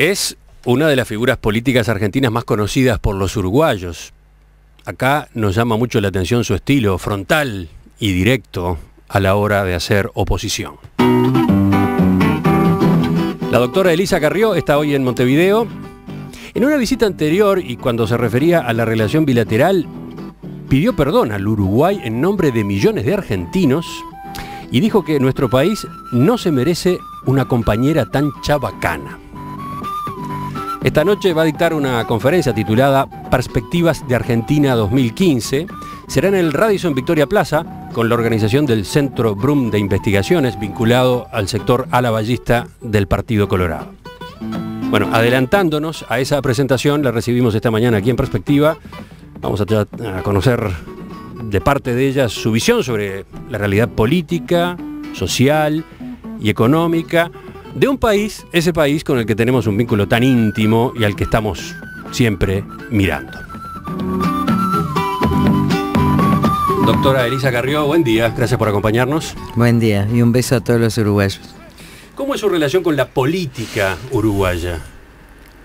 es una de las figuras políticas argentinas más conocidas por los uruguayos. Acá nos llama mucho la atención su estilo frontal y directo a la hora de hacer oposición. La doctora Elisa Carrió está hoy en Montevideo. En una visita anterior y cuando se refería a la relación bilateral, pidió perdón al Uruguay en nombre de millones de argentinos y dijo que nuestro país no se merece una compañera tan chabacana. Esta noche va a dictar una conferencia titulada Perspectivas de Argentina 2015. Será en el Radisson Victoria Plaza con la organización del Centro Brum de Investigaciones vinculado al sector alaballista del Partido Colorado. Bueno, adelantándonos a esa presentación, la recibimos esta mañana aquí en Perspectiva. Vamos a, a conocer de parte de ella su visión sobre la realidad política, social y económica de un país, ese país con el que tenemos un vínculo tan íntimo y al que estamos siempre mirando. Doctora Elisa Carrió, buen día, gracias por acompañarnos. Buen día y un beso a todos los uruguayos. ¿Cómo es su relación con la política uruguaya?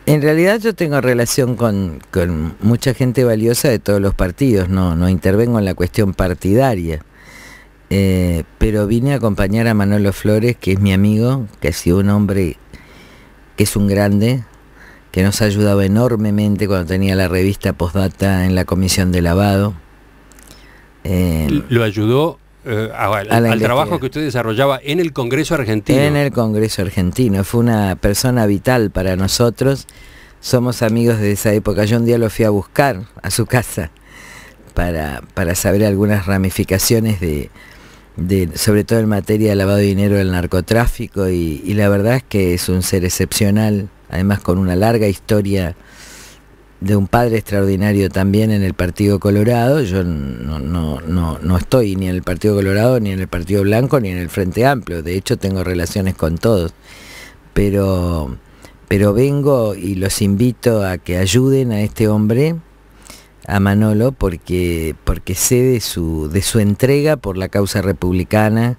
En realidad yo tengo relación con, mucha gente valiosa de todos los partidos, no intervengo en la cuestión partidaria. Eh, pero vine a acompañar a Manolo Flores, que es mi amigo, que ha sido un hombre que es un grande, que nos ha ayudado enormemente cuando tenía la revista Postdata en la comisión de lavado. Eh, lo ayudó eh, al, trabajo que usted desarrollaba en el Congreso Argentino. En el Congreso Argentino, fue una persona vital para nosotros. Somos amigos de esa época. Yo un día lo fui a buscar a su casa para, para saber algunas ramificaciones de, sobre todo en materia de lavado de dinero del narcotráfico y, la verdad es que es un ser excepcional, además con una larga historia de un padre extraordinario también en el Partido Colorado. Yo no, estoy ni en el Partido Colorado, ni en el Partido Blanco, ni en el Frente Amplio. De hecho, tengo relaciones con todos. Pero, pero vengo y los invito a que ayuden a este hombre a Manolo porque, porque sé de su, de su entrega por la causa republicana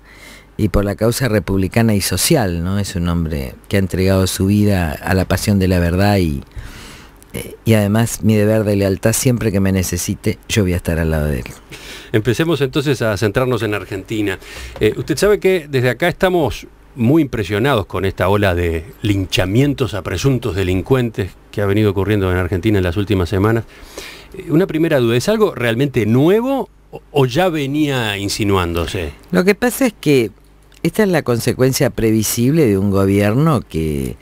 y por la causa republicana y social, ¿no? Es un hombre que ha entregado su vida a la pasión de la verdad y, y además mi deber de lealtad siempre que me necesite, yo voy a estar al lado de él. Empecemos entonces a centrarnos en Argentina. Eh, usted sabe que desde acá estamos muy impresionados con esta ola de linchamientos a presuntos delincuentes que ha venido ocurriendo en Argentina en las últimas semanas. Eh, una primera duda, ¿es algo realmente nuevo o ya venía insinuándose? Lo que pasa es que esta es la consecuencia previsible de un gobierno que,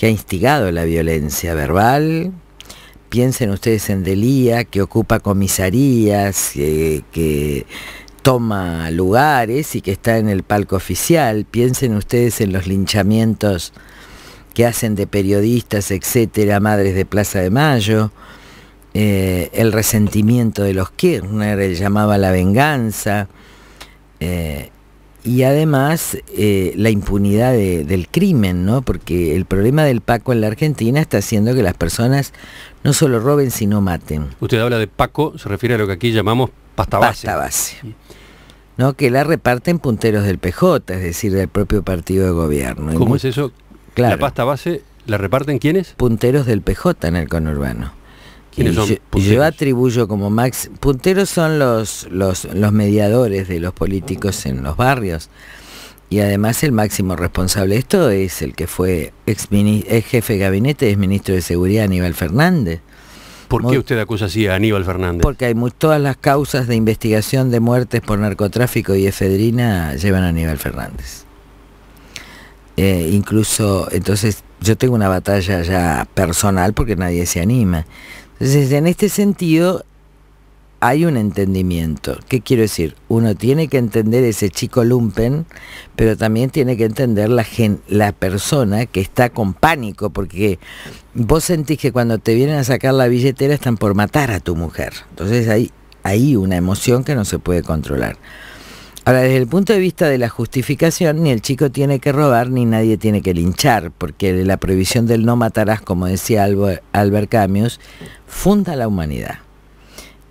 ha instigado la violencia verbal. Piensen ustedes en Delía, que ocupa comisarías, eh, que toma lugares y que está en el palco oficial. Piensen ustedes en los linchamientos que hacen de periodistas, etcétera, madres de Plaza de Mayo. Eh, el resentimiento de los Kirchner, él llamaba la venganza, eh, y además eh, la impunidad del crimen, ¿no? Porque el problema del Paco en la Argentina está haciendo que las personas no solo roben, sino maten. Usted habla de Paco, se refiere a lo que aquí llamamos pasta base. base. ¿no? Que la reparten punteros del PJ, es decir, del propio partido de gobierno. ¿Cómo es eso? Claro. ¿La pasta base la reparten quiénes? Punteros del PJ en el conurbano. Yo atribuyo como Max, punteros son los, los, mediadores de los políticos en los barrios. Y además el máximo responsable de esto es el que fue ex, jefe de gabinete, ex ministro de Seguridad Aníbal Fernández. ¿Por qué usted acusa así a Aníbal Fernández? Porque hay todas las causas de investigación de muertes por narcotráfico y efedrina llevan a Aníbal Fernández. Eh, incluso, entonces, yo tengo una batalla ya personal porque nadie se anima. Entonces, en este sentido, hay un entendimiento. ¿Qué quiero decir? Uno tiene que entender ese chico lumpen, pero también tiene que entender la, persona que está con pánico, porque vos sentís que cuando te vienen a sacar la billetera están por matar a tu mujer. Entonces hay una emoción que no se puede controlar. Ahora, desde el punto de vista de la justificación, ni el chico tiene que robar ni nadie tiene que linchar, porque la prohibición del no matarás, como decía Albert Camus, funda la humanidad.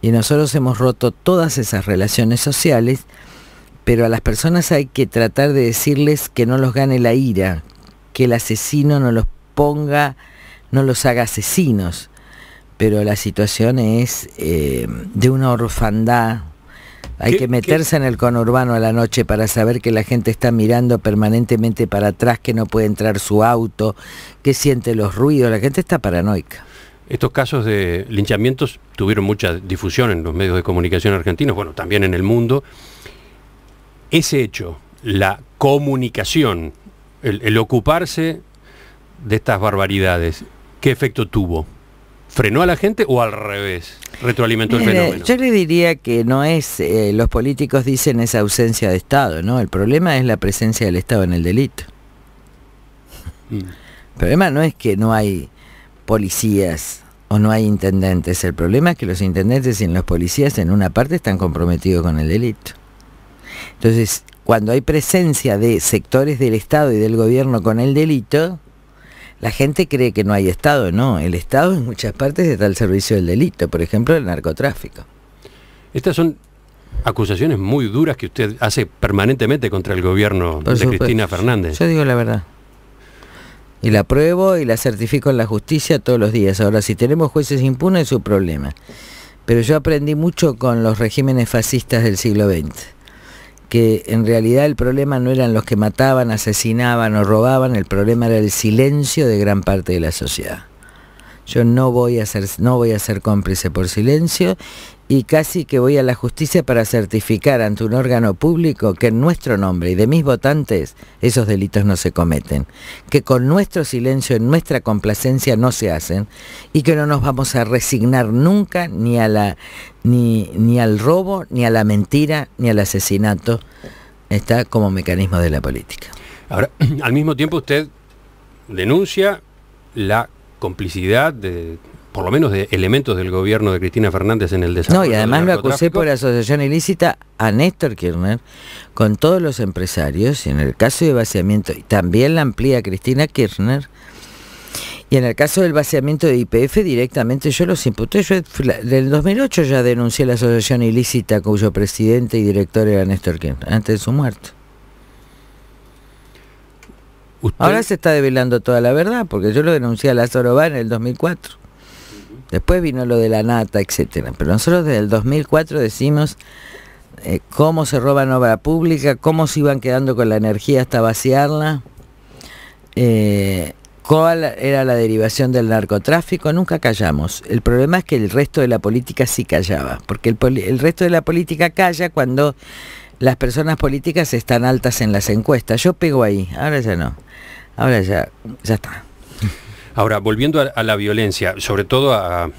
Y nosotros hemos roto todas esas relaciones sociales, pero a las personas hay que tratar de decirles que no los gane la ira, que el asesino no los ponga, no los haga asesinos. Pero la situación es eh, de una orfandad hay que meterse en el conurbano a la noche para saber que la gente está mirando permanentemente para atrás, que no puede entrar su auto, que siente los ruidos, la gente está paranoica. Estos casos de linchamientos tuvieron mucha difusión en los medios de comunicación argentinos, bueno, también en el mundo. Ese hecho, la comunicación, el ocuparse de estas barbaridades, ¿qué efecto tuvo? ¿Frenó a la gente o al revés? ¿Retroalimentó el fenómeno? Yo le diría que no es, eh, los políticos dicen esa ausencia de Estado, ¿no? El problema es la presencia del Estado en el delito. Mm. El problema no es que no hay policías o no hay intendentes, el problema es que los intendentes y los policías en una parte están comprometidos con el delito. Entonces, cuando hay presencia de sectores del Estado y del gobierno con el delito, la gente cree que no hay Estado, no. El Estado en muchas partes está al servicio del delito, por ejemplo, el narcotráfico. Estas son acusaciones muy duras que usted hace permanentemente contra el gobierno de Cristina Fernández. Yo digo la verdad. Y la pruebo y la certifico en la justicia todos los días. Ahora, si tenemos jueces impunes es su problema. Pero yo aprendí mucho con los regímenes fascistas del siglo XX que en realidad el problema no eran los que mataban, asesinaban o robaban, el problema era el silencio de gran parte de la sociedad. Yo no voy a ser, no voy a cómplice por silencio y casi que voy a la justicia para certificar ante un órgano público que en nuestro nombre y de mis votantes esos delitos no se cometen, que con nuestro silencio y nuestra complacencia no se hacen y que no nos vamos a resignar nunca ni, ni al robo, ni a la mentira, ni al asesinato. Está como mecanismo de la política. Ahora, al mismo tiempo usted denuncia la complicidad de por lo menos de elementos del gobierno de Cristina Fernández en el desarrollo. No, y además lo acusé por asociación ilícita a Néstor Kirchner con todos los empresarios, y en el caso de vaciamiento, y también la amplía Cristina Kirchner, y en el caso del vaciamiento de IPF directamente yo los imputé. Yo del 2008 ya denuncié la asociación ilícita cuyo presidente y director era Néstor Kirchner, antes de su muerte. Ahora se está develando toda la verdad, porque yo lo denuncié a la Soroba en el 2004. Después vino lo de la nata, etcétera. Pero nosotros desde el 2004 decimos eh, cómo se roban obra pública, cómo se iban quedando con la energía hasta vaciarla, eh, cuál era la derivación del narcotráfico, nunca callamos. El problema es que el resto de la política sí callaba, porque el, el resto de la política calla cuando las personas políticas están altas en las encuestas. Yo pego ahí, ahora ya no, ahora ya está. Ahora, volviendo a, la violencia, sobre todo a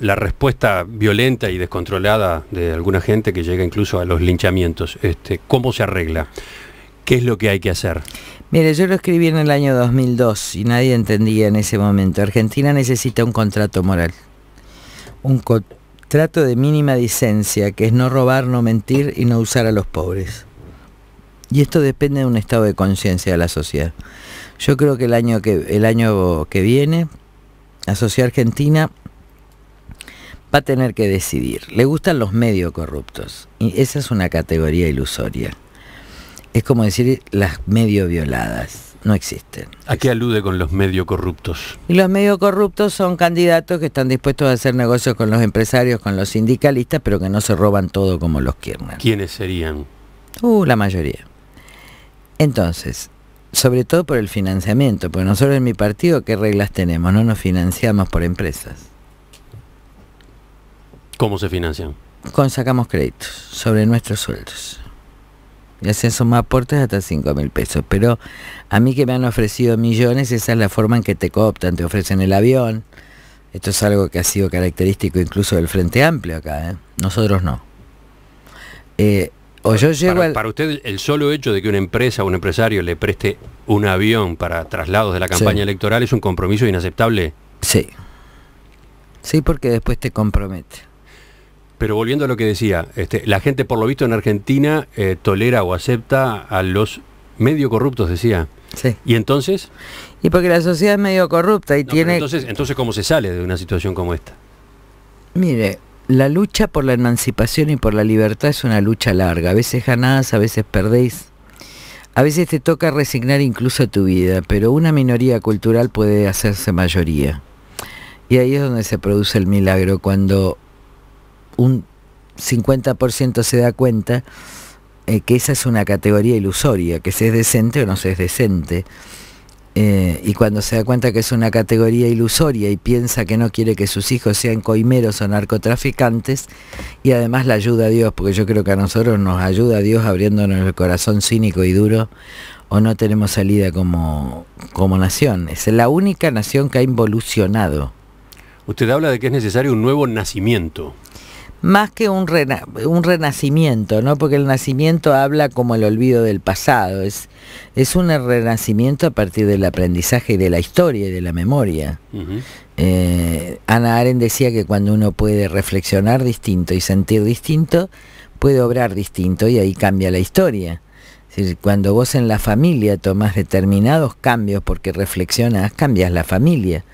la respuesta violenta y descontrolada de alguna gente que llega incluso a los linchamientos, este, ¿cómo se arregla? ¿Qué es lo que hay que hacer? Mire, yo lo escribí en el año 2002 y nadie entendía en ese momento. Argentina necesita un contrato moral, un contrato de mínima licencia, que es no robar, no mentir y no usar a los pobres. Y esto depende de un estado de conciencia de la sociedad. Yo creo que el año que, el año que viene, la argentina va a tener que decidir. Le gustan los medios corruptos. Y esa es una categoría ilusoria. Es como decir las medio violadas. No existen. ¿A qué alude con los medio corruptos? Y los medio corruptos son candidatos que están dispuestos a hacer negocios con los empresarios, con los sindicalistas, pero que no se roban todo como los quieren. ¿Quiénes serían? Uh, la mayoría. Entonces, sobre todo por el financiamiento, porque nosotros en mi partido, ¿qué reglas tenemos? No nos financiamos por empresas. ¿Cómo se financian? Con sacamos créditos sobre nuestros sueldos. Y hacen más aportes hasta 5.000 mil pesos. Pero a mí que me han ofrecido millones, esa es la forma en que te cooptan, te ofrecen el avión. Esto es algo que ha sido característico incluso del Frente Amplio acá. ¿eh? Nosotros no. Eh, para, usted el solo hecho de que una empresa o un empresario le preste un avión para traslados de la campaña electoral es un compromiso inaceptable. Sí. Sí, porque después te compromete. Pero volviendo a lo que decía, este, la gente por lo visto en Argentina eh, tolera o acepta a los medio corruptos, decía. Sí. ¿Y entonces? Y porque la sociedad es medio corrupta y tiene... Entonces, entonces, ¿cómo se sale de una situación como esta? Mire, la lucha por la emancipación y por la libertad es una lucha larga. A veces ganás, a veces perdéis. A veces te toca resignar incluso tu vida, pero una minoría cultural puede hacerse mayoría. Y ahí es donde se produce el milagro, cuando un 50% se da cuenta eh, que esa es una categoría ilusoria, que se es decente o no se es decente. Eh, y cuando se da cuenta que es una categoría ilusoria y piensa que no quiere que sus hijos sean coimeros o narcotraficantes, y además la ayuda a Dios, porque yo creo que a nosotros nos ayuda a Dios abriéndonos el corazón cínico y duro, o no tenemos salida como, como nación. Es la única nación que ha involucionado. Usted habla de que es necesario un nuevo nacimiento más que un, renacimiento, ¿no? Porque el nacimiento habla como el olvido del pasado, es, un renacimiento a partir del aprendizaje de la historia y de la memoria. Eh, Ana Aren decía que cuando uno puede reflexionar distinto y sentir distinto, puede obrar distinto y ahí cambia la historia. cuando vos en la familia tomás determinados cambios porque reflexionas, cambias la familia.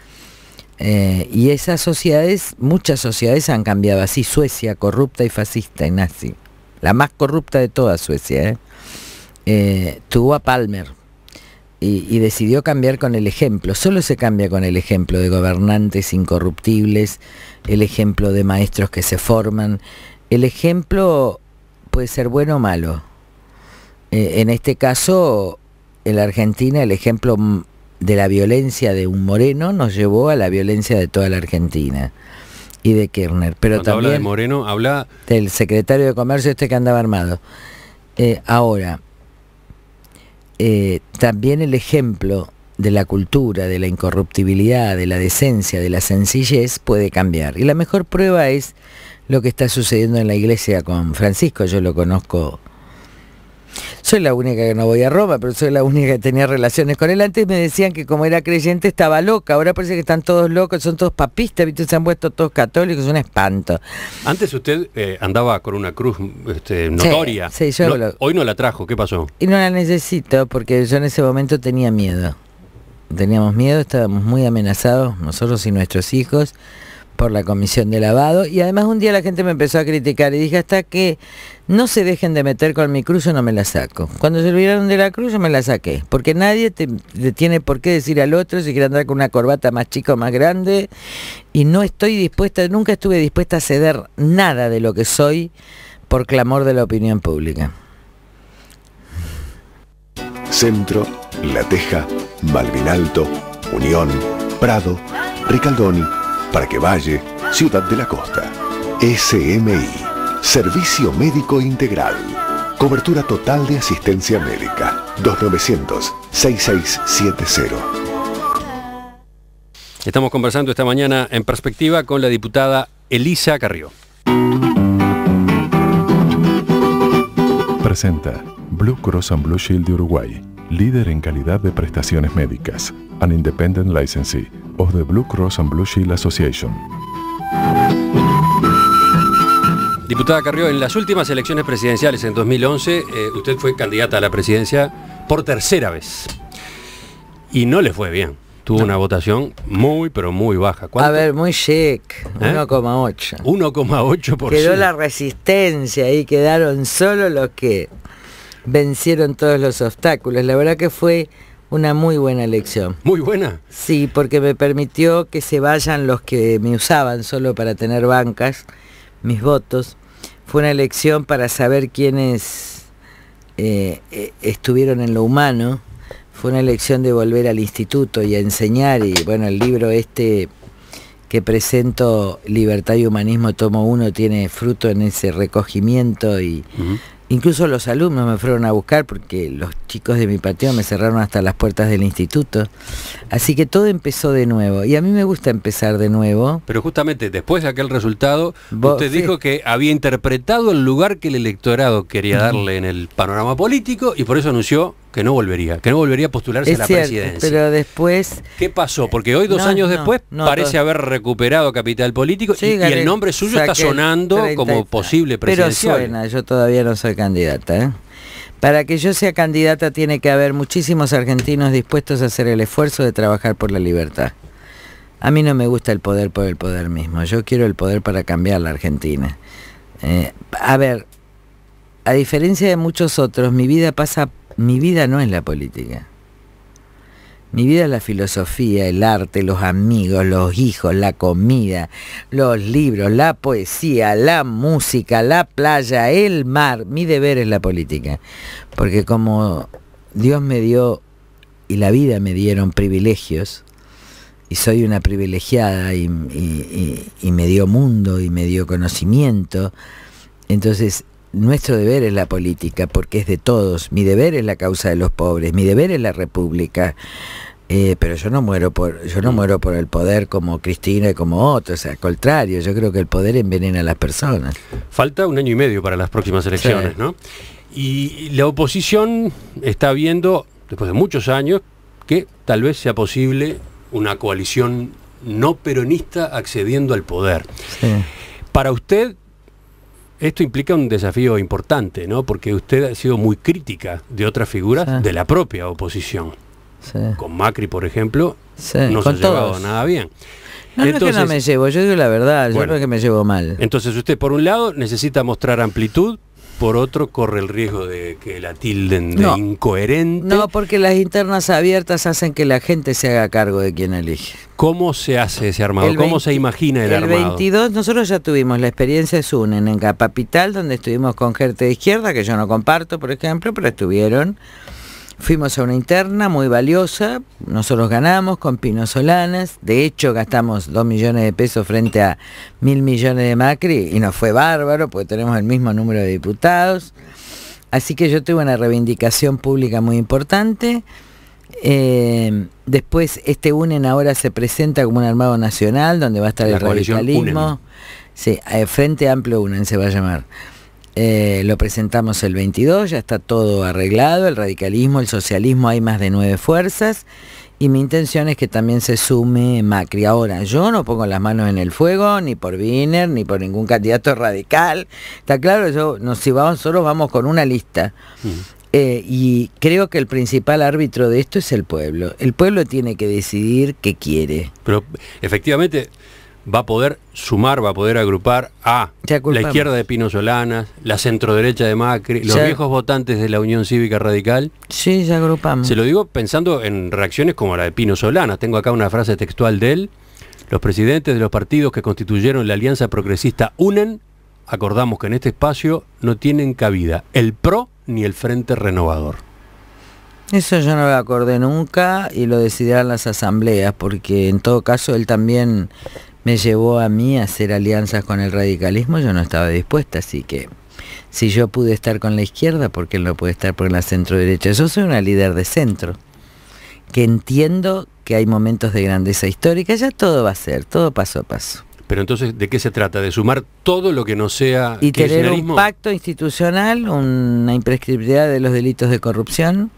Eh, y esas sociedades, muchas sociedades han cambiado así. Suecia, corrupta y fascista y nazi. La más corrupta de toda Suecia. ¿eh? Eh, tuvo a Palmer y, decidió cambiar con el ejemplo. Solo se cambia con el ejemplo de gobernantes incorruptibles, el ejemplo de maestros que se forman. El ejemplo puede ser bueno o malo. en este caso, en la Argentina, el ejemplo de la violencia de un moreno nos llevó a la violencia de toda la Argentina y de Kirchner. Pero también habla de Moreno, habla del secretario de Comercio este que andaba armado. Eh, ahora, eh, también el ejemplo de la cultura, de la incorruptibilidad, de la decencia, de la sencillez puede cambiar. Y la mejor prueba es lo que está sucediendo en la iglesia con Francisco. Yo lo conozco soy la única que no voy a Roma, pero soy la única que tenía relaciones con él. Antes me decían que como era creyente estaba loca, ahora parece que están todos locos, son todos papistas, se han vuelto todos católicos, es un espanto. Antes usted eh, andaba con una cruz este, notoria. Hoy no la trajo, ¿qué pasó? Y no la necesito porque yo en ese momento tenía miedo. Teníamos miedo, estábamos muy amenazados, nosotros y nuestros hijos por la comisión de lavado y además un día la gente me empezó a criticar y dije hasta que no se dejen de meter con mi cruz yo no me la saco. Cuando se olvidaron de la cruz yo me la saqué, porque nadie te, tiene por qué decir al otro si quiere andar con una corbata más chica o más grande y no estoy dispuesta, nunca estuve dispuesta a ceder nada de lo que soy por clamor de la opinión pública. Centro, La Teja, alto Unión, Prado, Ricaldoni para que Valle, Ciudad de la Costa. SMI, Servicio Médico Integral. Cobertura total de asistencia médica. 2900-6670. Estamos conversando esta mañana en perspectiva con la diputada Elisa Carrió. Presenta Blue Cross and Blue Shield de Uruguay, líder en calidad de prestaciones médicas, an independent licensee of the Blue Cross and Blue Shield Association. Diputada Carrió, en las últimas elecciones presidenciales en 2011, eh, usted fue candidata a la presidencia por tercera vez. Y no le fue bien. Tuvo una votación muy, pero muy baja. A ver, muy chic, 1,8. ¿Eh? 1,8%. Quedó la resistencia y quedaron solo los que vencieron todos los obstáculos. La verdad que fue una muy buena elección. ¿Muy buena? Sí, porque me permitió que se vayan los que me usaban solo para tener bancas, mis votos. Fue una elección para saber quiénes eh, e, estuvieron en lo humano. Fue una elección de volver al instituto y a enseñar. Y bueno, el libro este que presento, Libertad y Humanismo, tomo uno, tiene fruto en ese recogimiento y Incluso los alumnos me fueron a buscar porque los chicos de mi patio me cerraron hasta las puertas del instituto. Así que todo empezó de nuevo. Y a mí me gusta empezar de nuevo. Pero justamente después de aquel resultado, usted dijo que había interpretado el lugar que el electorado quería darle en el panorama político y por eso anunció que no volvería, que no volvería a postularse a la presidencia. Pero después. ¿Qué pasó? Porque hoy, dos años después, parece haber recuperado capital político y, el nombre suyo está sonando como posible presidencial. Pero suena, yo todavía no soy candidata. ¿eh? Para que yo sea candidata tiene que haber muchísimos argentinos dispuestos a hacer el esfuerzo de trabajar por la libertad. A mí no me gusta el poder por el poder mismo. Yo quiero el poder para cambiar la Argentina. Eh, a ver, a diferencia de muchos otros, mi vida pasa mi vida no es la política. Mi vida es la filosofía, el arte, los amigos, los hijos, la comida, los libros, la poesía, la música, la playa, el mar. Mi deber es la política. Porque como Dios me dio y la vida me dieron privilegios, y soy una privilegiada y, me dio mundo y me dio conocimiento, entonces nuestro deber es la política, porque es de todos. Mi deber es la causa de los pobres, mi deber es la república. Eh, pero yo no muero por yo no muero por el poder como Cristina y como otros, al contrario, yo creo que el poder envenena a las personas. Falta un año y medio para las próximas elecciones, ¿no? Y la oposición está viendo, después de muchos años, que tal vez sea posible una coalición no peronista accediendo al poder. Para usted, esto implica un desafío importante, ¿no? Porque usted ha sido muy crítica de otras figuras de la propia oposición. Con Macri, por ejemplo, no se ha llevado nada bien. No, que no me llevo, yo digo la verdad, yo creo que me llevo mal. Entonces usted, por un lado, necesita mostrar amplitud por otro corre el riesgo de que la tilden de incoherente. No, porque las internas abiertas hacen que la gente se haga cargo de quien elige. ¿Cómo se hace ese armado? ¿Cómo se imagina el, armado? El 22, nosotros ya tuvimos la experiencia de Sunen en Capital, donde estuvimos con gente de izquierda, que yo no comparto, por ejemplo, pero estuvieron Fuimos a una interna muy valiosa, nosotros ganamos con Pino Solanas, de hecho gastamos 2 millones de pesos frente a mil millones de Macri y nos fue bárbaro porque tenemos el mismo número de diputados. Así que yo tuve una reivindicación pública muy importante. Eh, después este UNEN ahora se presenta como un armado nacional donde va a estar el radicalismo. Sí, eh, Frente Amplio UNEN se va a llamar. Eh, lo presentamos el 22, ya está todo arreglado, el radicalismo, el socialismo, hay más de nueve fuerzas y mi intención es que también se sume Macri. Ahora, yo no pongo las manos en el fuego, ni por Wiener, ni por ningún candidato radical. Está claro, yo, no, si vamos solo vamos con una lista. Mm. Eh, y creo que el principal árbitro de esto es el pueblo. El pueblo tiene que decidir qué quiere. Pero efectivamente, va a poder sumar, va a poder agrupar a la izquierda de Pino Solanas, la centroderecha de Macri, los viejos votantes de la Unión Cívica Radical. Sí, ya agrupamos. Se lo digo pensando en reacciones como la de Pino Solanas. Tengo acá una frase textual de él. Los presidentes de los partidos que constituyeron la Alianza Progresista UNEN acordamos que en este espacio no tienen cabida el PRO ni el Frente Renovador. Eso yo no lo acordé nunca y lo decidirán las asambleas, porque en todo caso él también me llevó a mí a hacer alianzas con el radicalismo, yo no estaba dispuesta, así que si yo pude estar con la izquierda, ¿por qué no puede estar por la centro derecha? Yo soy una líder de centro, que entiendo que hay momentos de grandeza histórica, ya todo va a ser, todo paso a paso. Pero entonces, ¿de qué se trata? ¿De sumar todo lo que no sea... Y tener un pacto institucional, una imprescriptibilidad de los delitos de corrupción,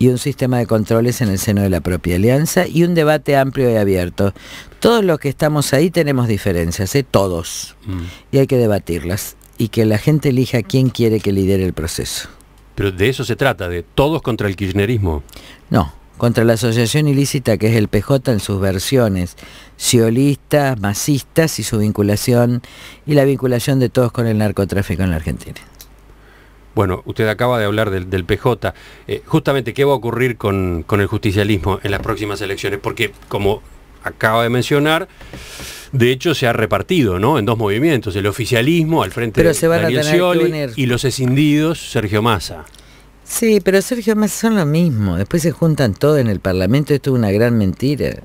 y un sistema de controles en el seno de la propia alianza y un debate amplio y abierto. Todos los que estamos ahí tenemos diferencias, ¿eh? todos, mm. y hay que debatirlas y que la gente elija quién quiere que lidere el proceso. Pero de eso se trata, de todos contra el kirchnerismo. No, contra la asociación ilícita que es el PJ en sus versiones, siolistas, masistas y su vinculación y la vinculación de todos con el narcotráfico en la Argentina. Bueno, usted acaba de hablar del, PJ. Eh, justamente, ¿qué va a ocurrir con, el justicialismo en las próximas elecciones? Porque, como acaba de mencionar, de hecho se ha repartido, ¿no? En dos movimientos, el oficialismo al frente de se van y los escindidos Sergio Massa. Sí, pero Sergio Massa son lo mismo. Después se juntan todos en el Parlamento, esto es una gran mentira.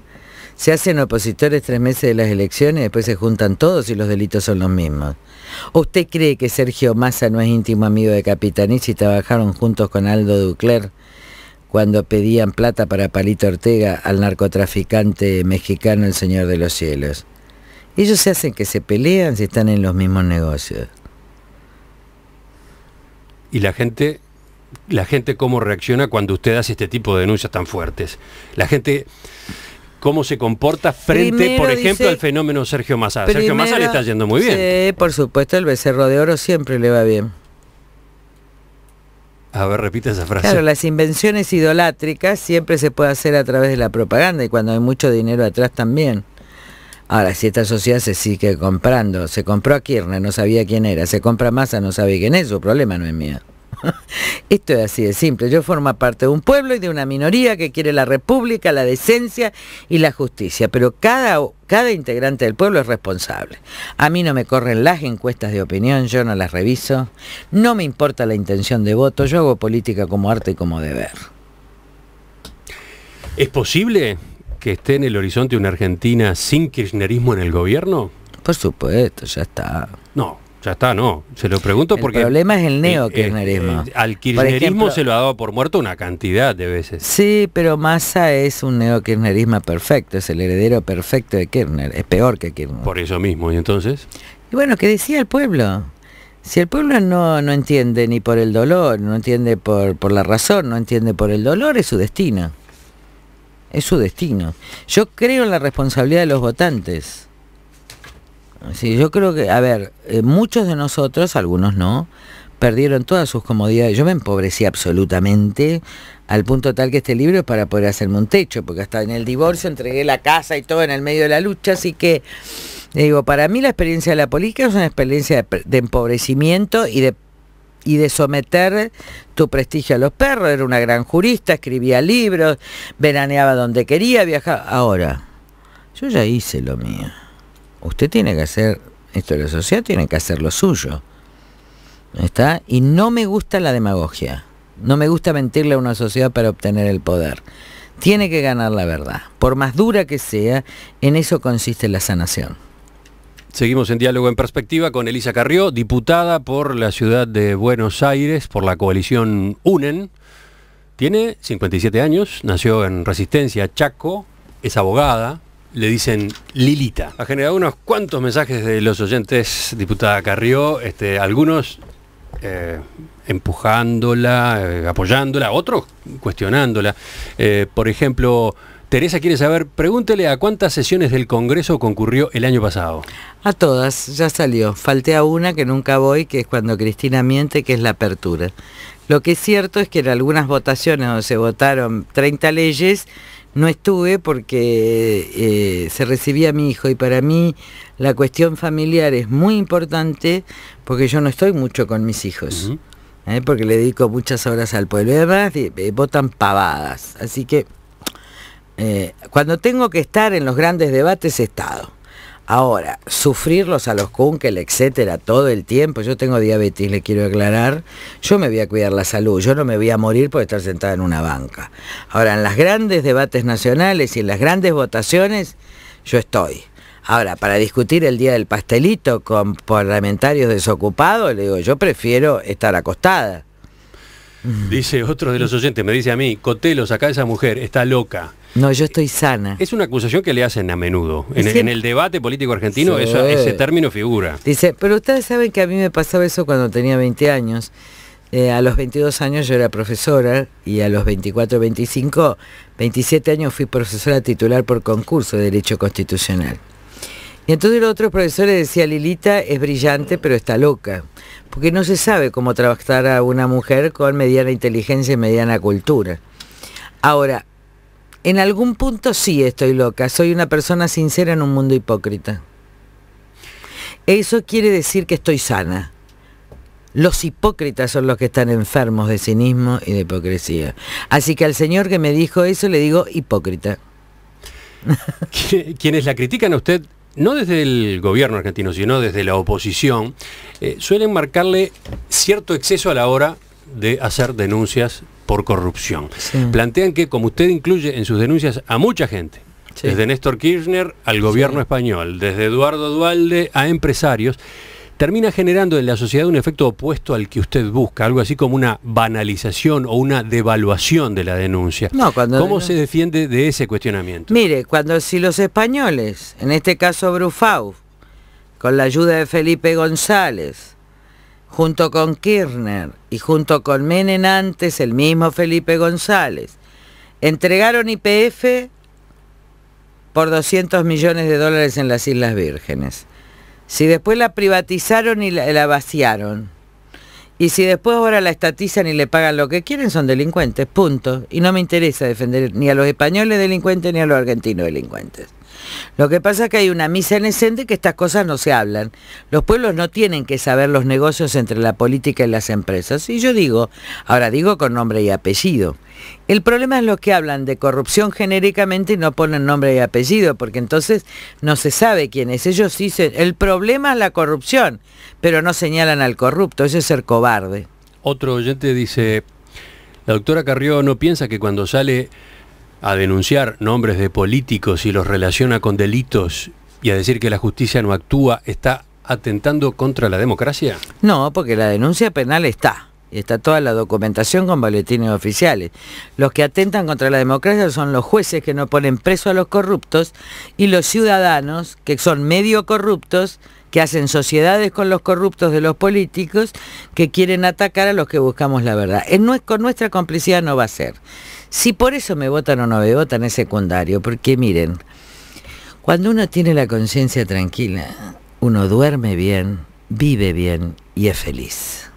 Se hacen opositores tres meses de las elecciones, después se juntan todos y los delitos son los mismos. ¿Usted cree que Sergio Massa no es íntimo amigo de Capitanich y trabajaron juntos con Aldo Ducler cuando pedían plata para Palito Ortega al narcotraficante mexicano el Señor de los Cielos? Ellos se hacen que se pelean si están en los mismos negocios. Y la gente la gente cómo reacciona cuando usted hace este tipo de denuncias tan fuertes. La gente cómo se comporta frente, por ejemplo, al fenómeno Sergio Massa. Sergio Massa le está yendo muy bien. Sí, por supuesto, el becerro de oro siempre le va bien. A ver, repite esa frase. Claro, las invenciones idolátricas siempre se puede hacer a través de la propaganda y cuando hay mucho dinero atrás también. Ahora, si esta sociedad se sigue comprando, se compró a Kirchner, no sabía quién era, se compra Massa, no sabía quién es, su problema no es mío. Esto es así de simple. Yo formo parte de un pueblo y de una minoría que quiere la república, la decencia y la justicia. Pero cada, cada integrante del pueblo es responsable. A mí no me corren las encuestas de opinión, yo no las reviso. No me importa la intención de voto, yo hago política como arte y como deber. ¿Es posible que esté en el horizonte una Argentina sin kirchnerismo en el gobierno? Por supuesto, ya está. No, ya está, no. Se lo pregunto porque... El problema es el eh, neo que eh, eh, al kirchnerismo se lo ha dado por muerto una cantidad de veces. Sí, pero Massa es un neo perfecto, es el heredero perfecto de Kirchner, es peor que Kirchner. Por eso mismo, ¿y entonces? Y bueno, ¿qué decía el pueblo? Si el pueblo no, no entiende ni por el dolor, no entiende por, por la razón, no entiende por el dolor, es su destino. Es su destino. Yo creo en la responsabilidad de los votantes. Sí, yo creo que, a ver, eh, muchos de nosotros, algunos no, perdieron todas sus comodidades. Yo me empobrecí absolutamente al punto tal que este libro es para poder hacerme un techo, porque hasta en el divorcio entregué la casa y todo en el medio de la lucha, así que digo, para mí la experiencia de la política es una experiencia de, empobrecimiento y de y de someter tu prestigio a los perros. Era una gran jurista, escribía libros, veraneaba donde quería, viajaba. Ahora, yo ya hice lo mío usted tiene que hacer, esto de la sociedad tiene que hacer lo suyo. ¿Está? Y no me gusta la demagogia. No me gusta mentirle a una sociedad para obtener el poder. Tiene que ganar la verdad. Por más dura que sea, en eso consiste la sanación. Seguimos en diálogo en perspectiva con Elisa Carrió, diputada por la ciudad de Buenos Aires, por la coalición UNEN. Tiene 57 años, nació en Resistencia, Chaco, es abogada, le dicen Lilita. Ha generado unos cuantos mensajes de los oyentes, diputada Carrió, este, algunos eh, empujándola, eh, apoyándola, otros cuestionándola. Eh, por ejemplo, Teresa quiere saber, pregúntele a cuántas sesiones del Congreso concurrió el año pasado. A todas, ya salió. Falté a una que nunca voy, que es cuando Cristina miente, que es la apertura. Lo que es cierto es que en algunas votaciones donde se votaron 30 leyes, no estuve porque eh, se recibía mi hijo y para mí la cuestión familiar es muy importante porque yo no estoy mucho con mis hijos. ¿eh? porque le dedico muchas horas al pueblo y además eh, votan pavadas. Así que cuando tengo que estar en los grandes debates, he estado. Ahora, sufrirlos a los Kunkel, etcétera, todo el tiempo, yo tengo diabetes, le quiero aclarar, yo me voy a cuidar la salud, yo no me voy a morir por estar sentada en una banca. Ahora, en los grandes debates nacionales y en las grandes votaciones, yo estoy. Ahora, para discutir el día del pastelito con parlamentarios desocupados, le digo, yo prefiero estar acostada. Dice otro de los oyentes, me dice a mí, Cotelos, acá esa mujer está loca. No, yo estoy sana. Es una acusación que le hacen a menudo. En, el debate político argentino ese término figura. Dice, pero ustedes saben que a mí me pasaba eso cuando tenía 20 años. Eh, a los 22 años yo era profesora y a los 24, 25, 27 años fui profesora titular por concurso de Derecho Constitucional. Y entonces los otros profesores decían, Lilita es brillante pero está loca, porque no se sabe cómo trabajar a una mujer con mediana inteligencia y mediana cultura. Ahora, en algún punto sí estoy loca, soy una persona sincera en un mundo hipócrita. Eso quiere decir que estoy sana. Los hipócritas son los que están enfermos de cinismo y de hipocresía. Así que al señor que me dijo eso le digo hipócrita. Quienes la critican a usted, no desde el gobierno argentino, sino desde la oposición, eh, suelen marcarle cierto exceso a la hora de hacer denuncias por corrupción. Plantean que, como usted incluye en sus denuncias a mucha gente, desde Néstor Kirchner al gobierno español, desde Eduardo Dualde a empresarios, termina generando en la sociedad un efecto opuesto al que usted busca, algo así como una banalización o una devaluación de la denuncia. ¿Cómo se defiende de ese cuestionamiento? Mire, cuando si los españoles, en este caso Brufau, con la ayuda de Felipe González, junto con Kirchner y junto con Menem antes, el mismo Felipe González, entregaron IPF por 200 millones de dólares en las Islas Vírgenes. Si después la privatizaron y la, la vaciaron, y si después ahora la estatizan y le pagan lo que quieren, son delincuentes, punto. Y no me interesa defender ni a los españoles delincuentes ni a los argentinos delincuentes. Lo que pasa es que hay una misa en escente que estas cosas no se hablan. Los pueblos no tienen que saber los negocios entre la política y las empresas. Y yo digo, ahora digo con nombre y apellido. El problema es los que hablan de corrupción genéricamente y no ponen nombre y apellido, porque entonces no se sabe quién es. Ellos dicen, el problema es la corrupción, pero no señalan al corrupto, eso es ser cobarde. Otro oyente dice, la doctora Carrió no piensa que cuando sale a denunciar nombres de políticos y los relaciona con delitos y a decir que la justicia no actúa, ¿está atentando contra la democracia? No, porque la denuncia penal está. Está toda la documentación con boletines oficiales. Los que atentan contra la democracia son los jueces que no ponen preso a los corruptos y los ciudadanos que son medio corruptos, que hacen sociedades con los corruptos de los políticos, que quieren atacar a los que buscamos la verdad. Eh, con nuestra complicidad no va a ser. Si por eso me votan o no me votan es secundario, porque miren, cuando uno tiene la conciencia tranquila, uno duerme bien, vive bien y es feliz.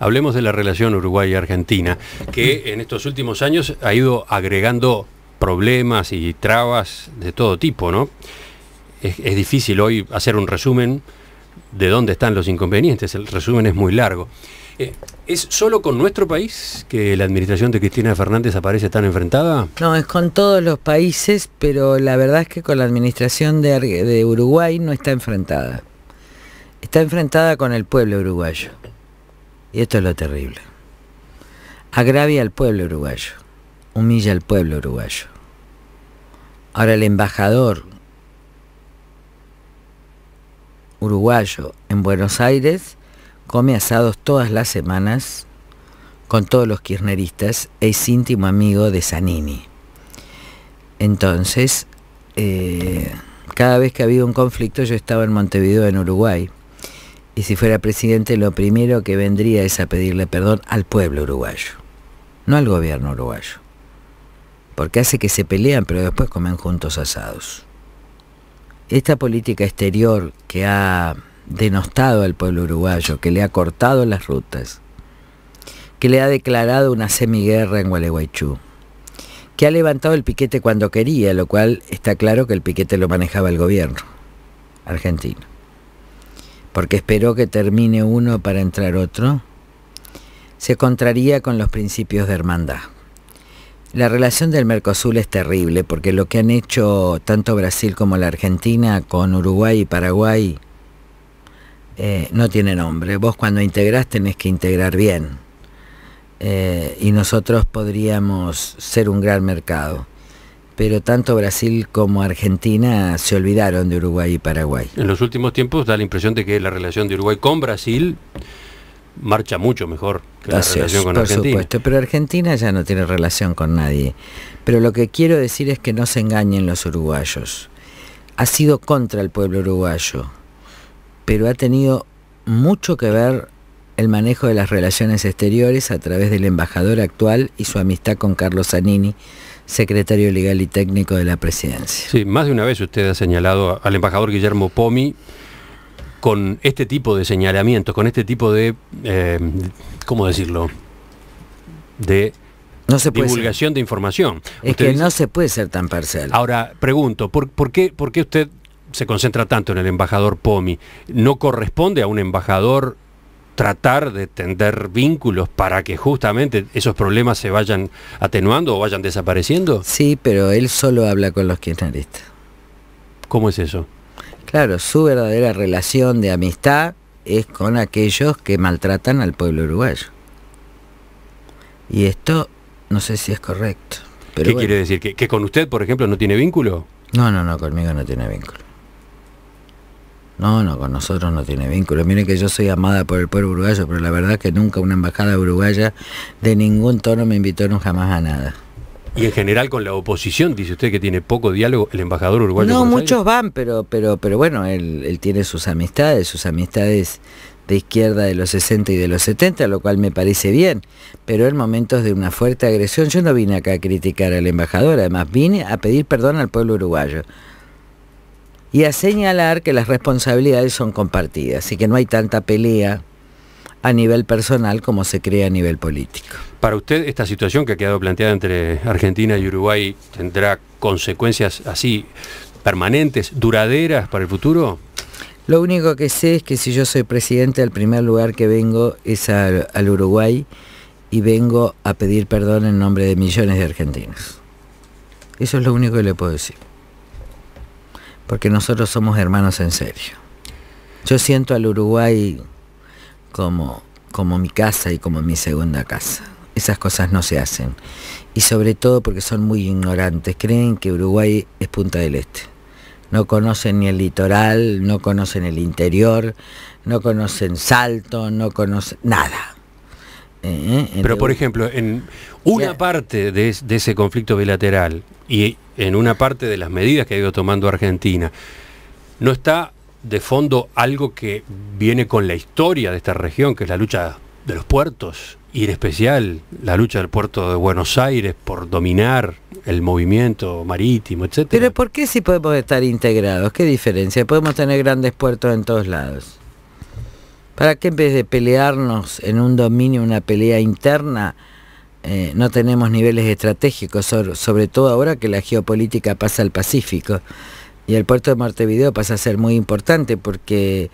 Hablemos de la relación Uruguay-Argentina, que en estos últimos años ha ido agregando problemas y trabas de todo tipo, ¿no? Es, es, difícil hoy hacer un resumen de dónde están los inconvenientes, el resumen es muy largo. Eh, ¿Es solo con nuestro país que la administración de Cristina Fernández aparece tan enfrentada? No, es con todos los países, pero la verdad es que con la administración de Uruguay no está enfrentada. Está enfrentada con el pueblo uruguayo. Y esto es lo terrible. Agravia al pueblo uruguayo, humilla al pueblo uruguayo. Ahora el embajador uruguayo en Buenos Aires come asados todas las semanas con todos los kirchneristas, es íntimo amigo de sanini Entonces, eh, cada vez que ha habido un conflicto yo estaba en Montevideo, en Uruguay, y si fuera presidente lo primero que vendría es a pedirle perdón al pueblo uruguayo, no al gobierno uruguayo, porque hace que se pelean pero después comen juntos asados. Esta política exterior que ha denostado al pueblo uruguayo, que le ha cortado las rutas, que le ha declarado una semiguerra en Gualeguaychú, que ha levantado el piquete cuando quería, lo cual está claro que el piquete lo manejaba el gobierno argentino, porque esperó que termine uno para entrar otro, se contraría con los principios de hermandad. La relación del Mercosur es terrible porque lo que han hecho tanto Brasil como la Argentina con Uruguay y Paraguay eh, no tiene nombre. Vos cuando integrás tenés que integrar bien. Eh, y nosotros podríamos ser un gran mercado. Pero tanto Brasil como Argentina se olvidaron de Uruguay y Paraguay. En los últimos tiempos da la impresión de que la relación de Uruguay con Brasil marcha mucho mejor que la relación Argentina. con por supuesto, pero Argentina ya no tiene relación con nadie. Pero lo que quiero decir es que no se engañen los uruguayos. Ha sido contra el pueblo uruguayo pero ha tenido mucho que ver el manejo de las relaciones exteriores a través del embajador actual y su amistad con Carlos Zanini, secretario legal y técnico de la presidencia. Sí, más de una vez usted ha señalado al embajador Guillermo Pomi con este tipo de señalamientos, con este tipo de, eh, ¿cómo decirlo? De divulgación de información. Es que no se puede ser tan parcial. Ahora, pregunto, por, qué, ¿por qué usted se concentra tanto en el embajador Pomi, ¿no corresponde a un embajador tratar de tender vínculos para que justamente esos problemas se vayan atenuando o vayan desapareciendo? Sí, pero él solo habla con los kirchneristas. ¿Cómo es eso? Claro, su verdadera relación de amistad es con aquellos que maltratan al pueblo uruguayo. Y esto no sé si es correcto. Pero ¿Qué quiere decir? ¿Que con usted, por ejemplo, no tiene vínculo? No, no, no, conmigo no tiene vínculo. No, no, con nosotros no tiene vínculo. Miren que yo soy amada por el pueblo uruguayo, pero la verdad que nunca una embajada uruguaya de ningún tono me invitaron jamás a nada. Y en general con la oposición, dice usted que tiene poco diálogo el embajador uruguayo. No, muchos van, pero, pero, pero bueno, él, él tiene sus amistades, sus amistades de izquierda de los 60 y de los 70, lo cual me parece bien, pero en momentos de una fuerte agresión, yo no vine acá a criticar al embajador, además vine a pedir perdón al pueblo uruguayo y a señalar que las responsabilidades son compartidas y que no hay tanta pelea a nivel personal como se cree a nivel político. Para usted, esta situación que ha quedado planteada entre Argentina y Uruguay tendrá consecuencias así permanentes, duraderas para el futuro? Lo único que sé es que si yo soy presidente, el primer lugar que vengo es al Uruguay y vengo a pedir perdón en nombre de millones de argentinos. Eso es lo único que le puedo decir porque nosotros somos hermanos en serio. Yo siento al Uruguay como, como mi casa y como mi segunda casa. Esas cosas no se hacen. Y sobre todo porque son muy ignorantes. Creen que Uruguay es Punta del Este. No conocen ni el litoral, no conocen el interior, no conocen Salto, no conocen nada. Eh, eh, Pero por ejemplo, en una parte de, de, ese conflicto bilateral, y en una parte de las medidas que ha ido tomando Argentina. ¿No está de fondo algo que viene con la historia de esta región, que es la lucha de los puertos, y en especial la lucha del puerto de Buenos Aires por dominar el movimiento marítimo, etcétera. Pero ¿por qué si podemos estar integrados? ¿Qué diferencia? Podemos tener grandes puertos en todos lados. ¿Para qué en vez de pelearnos en un dominio, una pelea interna, eh, no tenemos niveles estratégicos, sobre, todo ahora que la geopolítica pasa al Pacífico. Y el puerto de Montevideo pasa a ser muy importante porque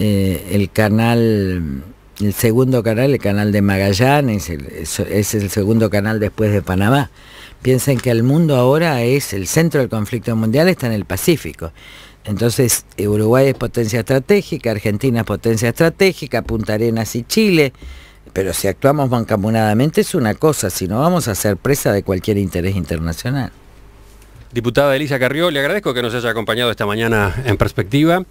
eh, el canal, el segundo canal, el canal de Magallanes, es el segundo canal después de Panamá. Piensen que el mundo ahora es el centro del conflicto mundial, está en el Pacífico. Entonces, Uruguay es potencia estratégica, Argentina es potencia estratégica, Punta Arenas y Chile. Pero si actuamos bancamunadamente es una cosa, si no vamos a ser presa de cualquier interés internacional. Diputada Elisa Carrió, le agradezco que nos haya acompañado esta mañana en perspectiva.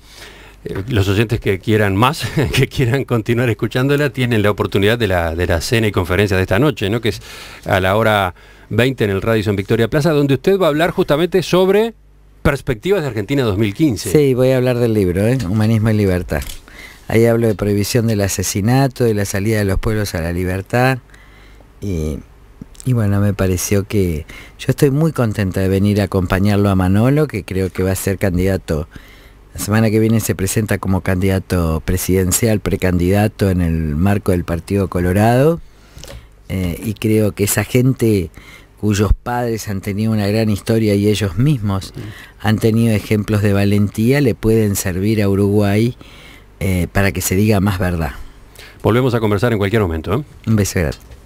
Eh, los oyentes que quieran más, que quieran continuar escuchándola, tienen la oportunidad de la, de la cena y conferencia de esta noche, ¿no? que es a la hora 20 en el Radio San Victoria Plaza, donde usted va a hablar justamente sobre perspectivas de Argentina 2015. Sí, voy a hablar del libro, ¿eh? Humanismo y Libertad. Ahí hablo de prohibición del asesinato, de la salida de los pueblos a la libertad. Y, bueno, me pareció que yo estoy muy contenta de venir a acompañarlo a Manolo, que creo que va a ser candidato. La semana que viene se presenta como candidato presidencial, precandidato en el marco del Partido Colorado. Eh, y creo que esa gente cuyos padres han tenido una gran historia y ellos mismos han tenido ejemplos de valentía, le pueden servir a Uruguay eh, para que se diga más verdad. Volvemos a conversar en cualquier momento. ¿eh? Un beso, grande